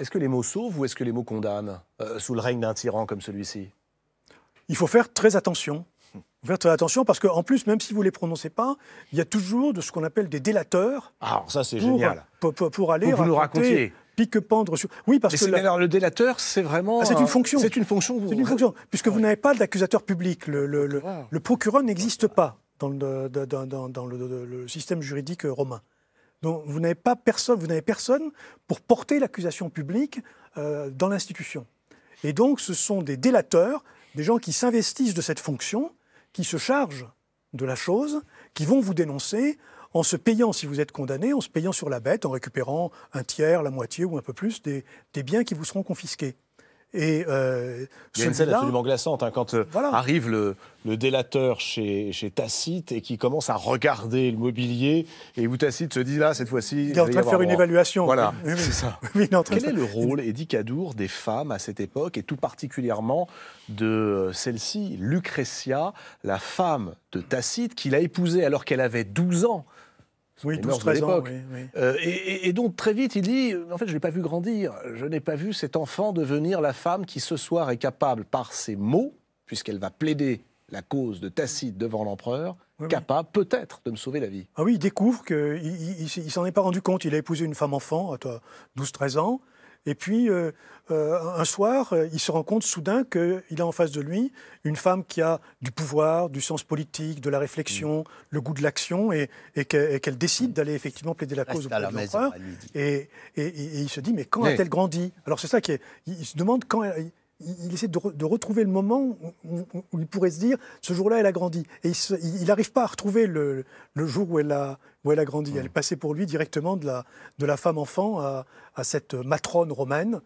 Est-ce que les mots sauvent ou est-ce que les mots condamnent euh, sous le règne d'un tyran comme celui-ci Il faut faire très attention. faire très attention parce qu'en plus, même si vous ne les prononcez pas, il y a toujours de ce qu'on appelle des délateurs. Ah, alors ça c'est génial. Pour, aller raconter, nous raconter, Pique-pendre sur. Oui, parce que. Alors, le délateur, c'est vraiment. Ah, c'est une fonction. C'est une fonction. Vous... C'est une fonction. Puisque vous n'avez pas d'accusateur public. Le, ah. le, procureur n'existe pas dans, le, dans, dans, dans le système juridique romain vous n'avez pas personne, vous n'avez personne pour porter l'accusation publique euh, dans l'institution. Et donc ce sont des délateurs, des gens qui s'investissent de cette fonction, qui se chargent de la chose, qui vont vous dénoncer en se payant, si vous êtes condamné, en se payant sur la bête, en récupérant un tiers, la moitié ou un peu plus des biens qui vous seront confisqués. Et euh, une scène absolument glaçante hein, quand euh, arrive le, délateur chez, Tacite et qui commence à regarder le mobilier et où Tacite se dit là cette fois-ci il est en train de faire une évaluation voilà c'est ça quel est le rôle Eddie Cadour des femmes à cette époque et tout particulièrement de euh, celle-ci Lucretia la femme de Tacite qu'il a épousée alors qu'elle avait 12 ans oui, 12-13 ans. Oui, euh, et, donc très vite, il dit, en fait, je ne l'ai pas vu grandir, je n'ai pas vu cet enfant devenir la femme qui ce soir est capable, par ses mots, puisqu'elle va plaider la cause de Tacite devant l'empereur, capable peut-être de me sauver la vie. Ah oui, il découvre qu'il s'en est pas rendu compte, il a épousé une femme enfant à 12-13 ans, et puis, euh, euh, un soir, euh, il se rend compte soudain qu'il a en face de lui une femme qui a du pouvoir, du sens politique, de la réflexion, mm. le goût de l'action, et, qu'elle décide mm. d'aller effectivement plaider la cause de l'empereur. Et, et, il se dit, mais quand a-t-elle grandi Alors c'est ça qui est, il se demande quand... Elle, il essaie de, retrouver le moment où, il pourrait se dire ce jour-là, elle a grandi. Et il n'arrive pas à retrouver le, jour où elle a, où elle a grandi. Elle est passée pour lui directement de la, de la femme-enfant à, cette matrone romaine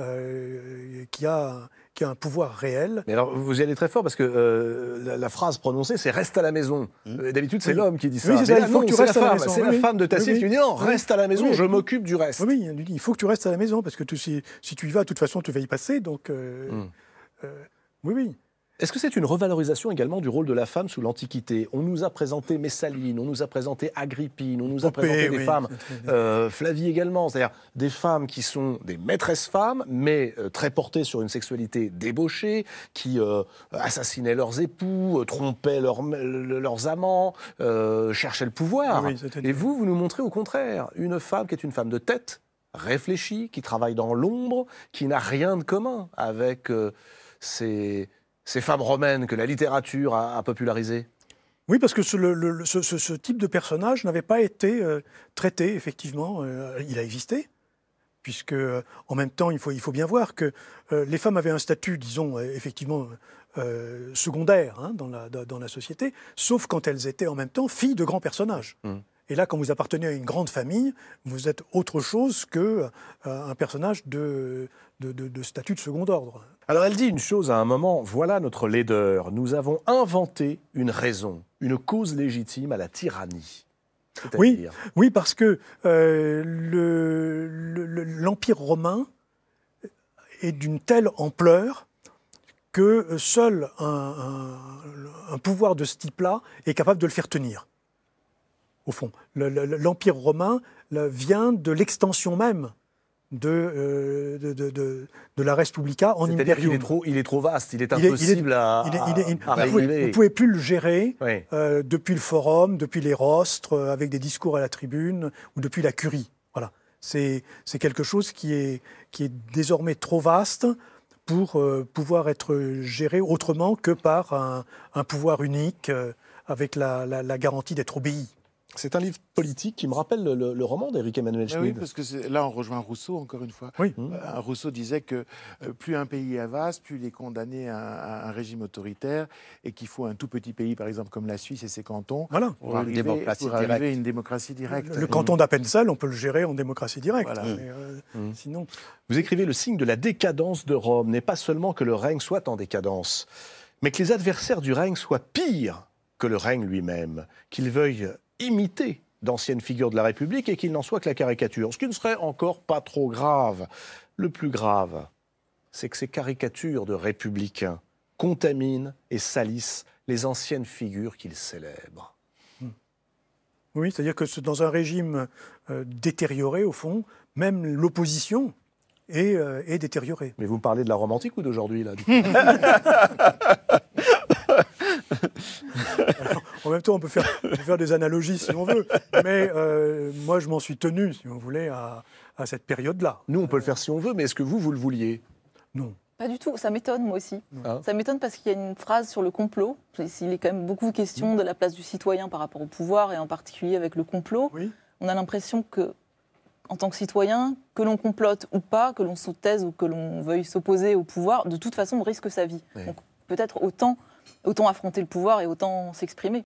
euh, qui, a, qui a un pouvoir réel. Mais alors, vous y allez très fort parce que euh, la, phrase prononcée, c'est reste à la maison. Mmh. Euh, d'habitude, c'est l'homme qui dit ça. Oui, c'est la, la, maison. C'est la femme de Tacite qui dit non, reste à la maison, je m'occupe du reste. Oui, il faut que tu restes à la maison parce que si, si, tu y vas, de toute façon, tu vas y passer. Donc, mmh. oui, oui. Est-ce que c'est une revalorisation également du rôle de la femme sous l'Antiquité On nous a présenté Messaline, on nous a présenté Agrippine, on nous a présenté des femmes, euh, Flavie également, c'est-à-dire des femmes qui sont des maîtresses femmes, mais euh, très portées sur une sexualité débauchée, qui euh, assassinaient leurs époux, trompaient leurs amants, cherchaient le pouvoir. Et vous, vous nous montrez au contraire une femme qui est une femme de tête, réfléchie, qui travaille dans l'ombre, qui n'a rien de commun avec ces ces femmes romaines que la littérature a, popularisées oui, parce que ce, type de personnage n'avait pas été euh, traité, effectivement. Euh, il a existé, puisque euh, en même temps, il faut, bien voir que les femmes avaient un statut, disons, effectivement, secondaire hein, dans, la, société, sauf quand elles étaient en même temps filles de grands personnages. Mmh. Et là, quand vous appartenez à une grande famille, vous êtes autre chose qu'un euh, un personnage de, statut de second ordre. Alors elle dit une chose à un moment, voilà notre laideur, nous avons inventé une raison, une cause légitime à la tyrannie. Oui, oui, parce que euh, l'Empire romain est d'une telle ampleur que seul un pouvoir de ce type-là est capable de le faire tenir au fond. L'Empire romain vient de l'extension même de, la Respublica en imperium. Il est, trop, il est trop vaste, il est impossible à, Vous ne pouvez plus le gérer depuis le forum, depuis les rostres, avec des discours à la tribune ou depuis la curie. Voilà. C'est quelque chose qui est, désormais trop vaste pour pouvoir être géré autrement que par un, pouvoir unique avec la garantie d'être obéi. C'est un livre politique qui me rappelle le, roman d'Éric Emmanuel eh Schmid. Oui, parce que là, on rejoint Rousseau, encore une fois. Oui. Mmh. Euh, Rousseau disait que euh, plus un pays est plus il est condamné à, un régime autoritaire, et qu'il faut un tout petit pays, par exemple, comme la Suisse et ses cantons, pour, arriver, une démocratie à une démocratie directe. Le, canton d'Appenzell, on peut le gérer en démocratie directe. Voilà. Mais, mmh. Euh, mmh. sinon... Vous écrivez le signe de la décadence de Rome n'est pas seulement que le règne soit en décadence, mais que les adversaires du règne soient pires que le règne lui-même, qu'ils veuillent imiter d'anciennes figures de la République et qu'il n'en soit que la caricature, ce qui ne serait encore pas trop grave. Le plus grave, c'est que ces caricatures de républicains contaminent et salissent les anciennes figures qu'ils célèbrent. Hmm. Oui, c'est-à-dire que dans un régime euh, détérioré, au fond, même l'opposition est, euh, détériorée. Mais vous parlez de la romantique ou d'aujourd'hui, là du même temps, on peut faire, faire des analogies si on veut. Mais euh, moi, je m'en suis tenu, si on voulait, à, cette période-là. Nous, on peut le faire si on veut, mais est-ce que vous, vous le vouliez Non. Pas du tout, ça m'étonne moi aussi. Ah. Ça m'étonne parce qu'il y a une phrase sur le complot. Il est quand même beaucoup question de la place du citoyen par rapport au pouvoir et en particulier avec le complot. On a l'impression que, en tant que citoyen, que l'on complote ou pas, que l'on se taise ou que l'on veuille s'opposer au pouvoir, de toute façon, on risque sa vie. Donc peut-être autant, autant affronter le pouvoir et autant s'exprimer.